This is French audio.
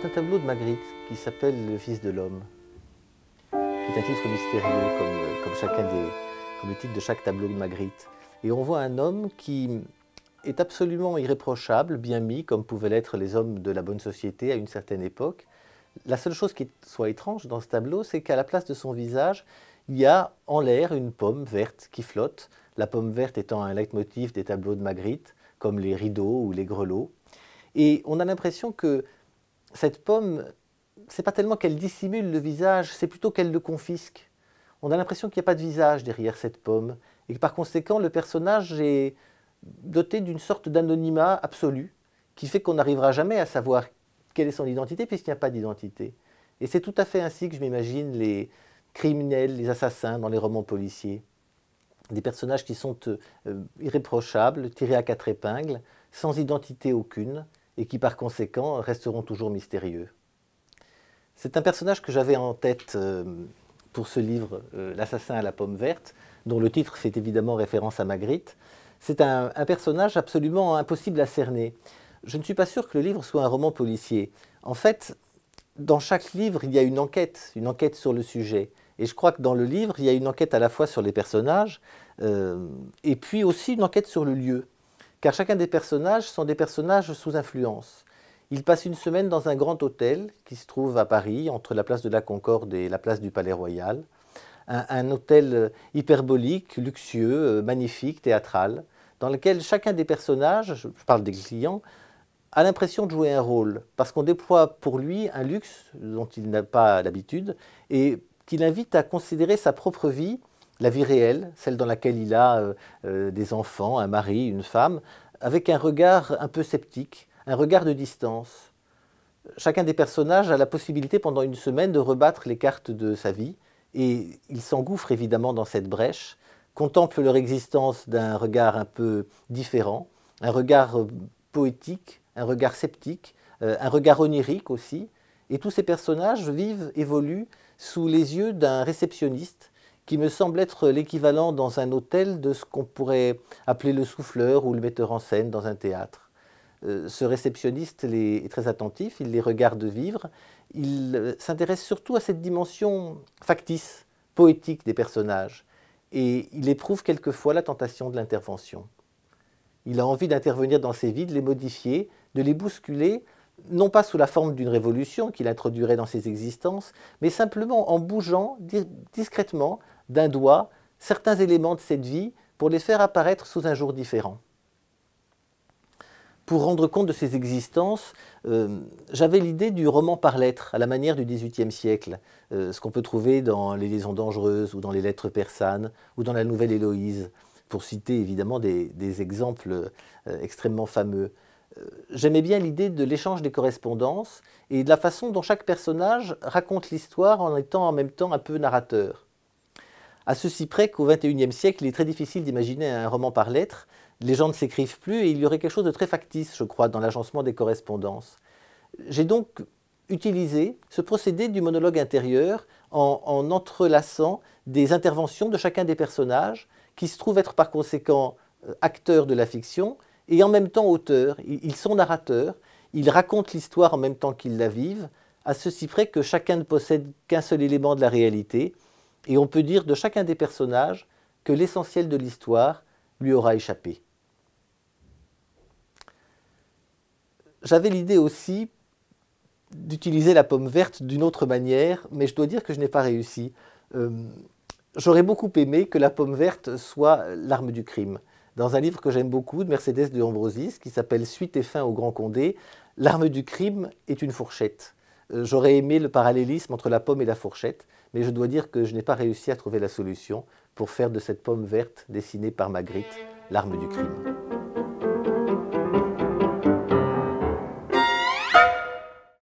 C'est un tableau de Magritte qui s'appelle Le Fils de l'homme, qui est un titre mystérieux comme, euh, comme chacun des, comme le titre de chaque tableau de Magritte. Et on voit un homme qui est absolument irréprochable, bien mis, comme pouvaient l'être les hommes de la bonne société à une certaine époque. La seule chose qui soit étrange dans ce tableau, c'est qu'à la place de son visage, il y a en l'air une pomme verte qui flotte, la pomme verte étant un leitmotiv des tableaux de Magritte, comme les rideaux ou les grelots. Et on a l'impression que cette pomme, c'est pas tellement qu'elle dissimule le visage, c'est plutôt qu'elle le confisque. On a l'impression qu'il n'y a pas de visage derrière cette pomme, et par conséquent, le personnage est doté d'une sorte d'anonymat absolu, qui fait qu'on n'arrivera jamais à savoir quelle est son identité, puisqu'il n'y a pas d'identité. Et c'est tout à fait ainsi que je m'imagine les criminels, les assassins dans les romans policiers. Des personnages qui sont euh, euh, irréprochables, tirés à quatre épingles, sans identité aucune, et qui par conséquent resteront toujours mystérieux. C'est un personnage que j'avais en tête euh, pour ce livre, euh, L'assassin à la pomme verte, dont le titre fait évidemment référence à Magritte. C'est un, personnage absolument impossible à cerner. Je ne suis pas sûr que le livre soit un roman policier. En fait, dans chaque livre, il y a une enquête, une enquête sur le sujet. Et je crois que dans le livre, il y a une enquête à la fois sur les personnages, euh, et puis aussi une enquête sur le lieu car chacun des personnages sont des personnages sous influence. Il passe une semaine dans un grand hôtel qui se trouve à Paris, entre la place de la Concorde et la place du Palais Royal. Un, hôtel euh, hyperbolique, luxueux, euh, magnifique, théâtral, dans lequel chacun des personnages, je parle des clients, a l'impression de jouer un rôle, parce qu'on déploie pour lui un luxe dont il n'a pas l'habitude, et qu'il invite à considérer sa propre vie la vie réelle, celle dans laquelle il a euh, euh, des enfants, un mari, une femme, avec un regard un peu sceptique, un regard de distance. Chacun des personnages a la possibilité pendant une semaine de rebattre les cartes de sa vie, et il s'engouffre évidemment dans cette brèche, contemple leur existence d'un regard un peu différent, un regard euh, poétique, un regard sceptique, un regard onirique aussi, et tous ces personnages vivent, évoluent sous les yeux d'un réceptionniste qui me semble être l'équivalent dans un hôtel de ce qu'on pourrait appeler le souffleur ou le metteur en scène dans un théâtre. Euh, ce réceptionniste est très attentif, il les regarde vivre, il euh, s'intéresse surtout à cette dimension factice, poétique des personnages, et il éprouve quelquefois la tentation de l'intervention. Il a envie d'intervenir dans ces de les modifier, de les bousculer non pas sous la forme d'une révolution qu'il introduirait dans ses existences, mais simplement en bougeant discrètement d'un doigt certains éléments de cette vie pour les faire apparaître sous un jour différent. Pour rendre compte de ses existences, euh, j'avais l'idée du roman par lettres, à la manière du XVIIIe siècle, euh, ce qu'on peut trouver dans Les Liaisons dangereuses ou dans les Lettres persanes ou dans la Nouvelle Héloïse, pour citer évidemment des, exemples euh, extrêmement fameux j'aimais bien l'idée de l'échange des correspondances et de la façon dont chaque personnage raconte l'histoire en étant en même temps un peu narrateur. À ceci près qu'au XXIe siècle, il est très difficile d'imaginer un roman par lettres, les gens ne s'écrivent plus et il y aurait quelque chose de très factice, je crois, dans l'agencement des correspondances. J'ai donc utilisé ce procédé du monologue intérieur en, en entrelaçant des interventions de chacun des personnages qui se trouvent être par conséquent euh, acteurs de la fiction et en même temps auteur, Ils sont narrateurs, ils racontent l'histoire en même temps qu'ils la vivent, à ceci près que chacun ne possède qu'un seul élément de la réalité, et on peut dire de chacun des personnages que l'essentiel de l'histoire lui aura échappé. J'avais l'idée aussi d'utiliser la pomme verte d'une autre manière, mais je dois dire que je n'ai pas réussi. Euh, j'aurais beaucoup aimé que la pomme verte soit l'arme du crime dans un livre que j'aime beaucoup de Mercedes de Ambrosis qui s'appelle Suite et fin au Grand Condé, l'arme du crime est une fourchette. Euh, j'aurais aimé le parallélisme entre la pomme et la fourchette, mais je dois dire que je n'ai pas réussi à trouver la solution pour faire de cette pomme verte dessinée par Magritte l'arme du crime.